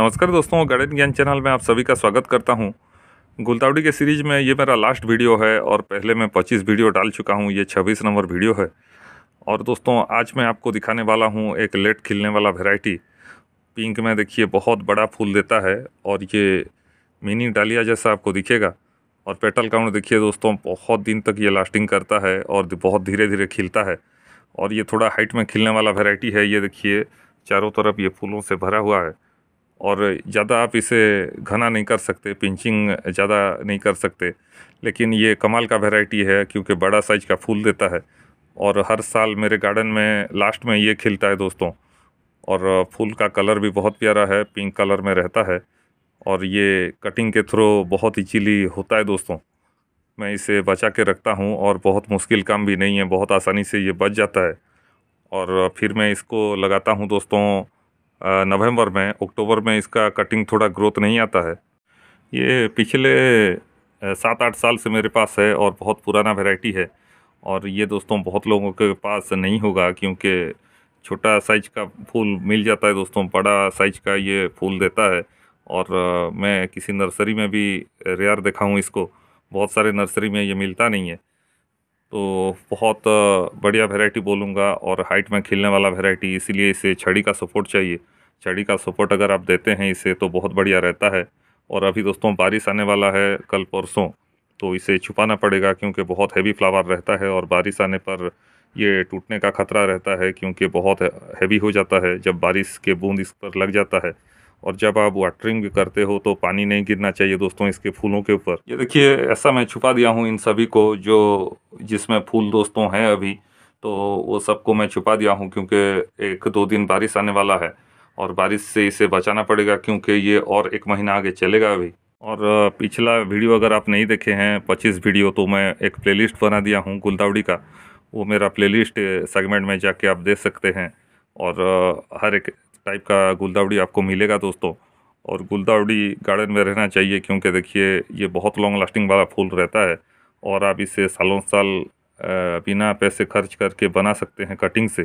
नमस्कार दोस्तों गणित ज्ञान चैनल में आप सभी का स्वागत करता हूं गुलतावड़ी के सीरीज में ये मेरा लास्ट वीडियो है और पहले मैं 25 वीडियो डाल चुका हूं ये 26 नंबर वीडियो है और दोस्तों आज मैं आपको दिखाने वाला हूं एक लेट खिलने वाला वेराइटी पिंक में देखिए बहुत बड़ा फूल देता है और ये मिनी डालिया जैसा आपको दिखेगा और पेटल काउंट देखिए दोस्तों बहुत दिन तक ये लास्टिंग करता है और बहुत धीरे धीरे खिलता है और ये थोड़ा हाइट में खिलने वाला वेराइटी है ये देखिए चारों तरफ ये फूलों से भरा हुआ है और ज़्यादा आप इसे घना नहीं कर सकते पिंचिंग ज़्यादा नहीं कर सकते लेकिन ये कमाल का वेराइटी है क्योंकि बड़ा साइज का फूल देता है और हर साल मेरे गार्डन में लास्ट में ये खिलता है दोस्तों और फूल का कलर भी बहुत प्यारा है पिंक कलर में रहता है और ये कटिंग के थ्रू बहुत इजीली होता है दोस्तों मैं इसे बचा के रखता हूँ और बहुत मुश्किल काम भी नहीं है बहुत आसानी से ये बच जाता है और फिर मैं इसको लगाता हूँ दोस्तों नवंबर में अक्टूबर में इसका कटिंग थोड़ा ग्रोथ नहीं आता है ये पिछले सात आठ साल से मेरे पास है और बहुत पुराना वेराइटी है और ये दोस्तों बहुत लोगों के पास नहीं होगा क्योंकि छोटा साइज का फूल मिल जाता है दोस्तों बड़ा साइज का ये फूल देता है और मैं किसी नर्सरी में भी रेयर देखा हूँ इसको बहुत सारे नर्सरी में ये मिलता नहीं है तो बहुत बढ़िया वेराइटी बोलूँगा और हाइट में खिलने वाला वेराइटी इसीलिए इसे छड़ी का सपोर्ट चाहिए छड़ी का सपोर्ट अगर आप देते हैं इसे तो बहुत बढ़िया रहता है और अभी दोस्तों बारिश आने वाला है कल परसों तो इसे छुपाना पड़ेगा क्योंकि बहुत हैवी फ्लावर रहता है और बारिश आने पर ये टूटने का खतरा रहता है क्योंकि बहुत हैवी हो जाता है जब बारिश के बूंद इस पर लग जाता है और जब आप वाटरिंग भी करते हो तो पानी नहीं गिरना चाहिए दोस्तों इसके फूलों के ऊपर ये देखिए ऐसा मैं छुपा दिया हूँ इन सभी को जो जिसमें फूल दोस्तों हैं अभी तो वो सबको मैं छुपा दिया हूँ क्योंकि एक दो दिन बारिश आने वाला है और बारिश से इसे बचाना पड़ेगा क्योंकि ये और एक महीना आगे चलेगा अभी और पिछला वीडियो अगर आप नहीं देखे हैं पच्चीस वीडियो तो मैं एक प्ले बना दिया हूँ गुलदावड़ी का वो मेरा प्ले सेगमेंट में जाके आप देख सकते हैं और हर एक टाइप का गुलदावड़ी आपको मिलेगा दोस्तों और गुलदावड़ी गार्डन में रहना चाहिए क्योंकि देखिए ये बहुत लॉन्ग लास्टिंग वाला फूल रहता है और आप इसे सालों साल बिना पैसे खर्च करके बना सकते हैं कटिंग से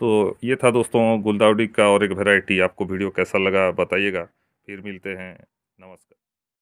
तो ये था दोस्तों गुलदावड़ी का और एक वेराइटी आपको वीडियो कैसा लगा बताइएगा फिर मिलते हैं नमस्कार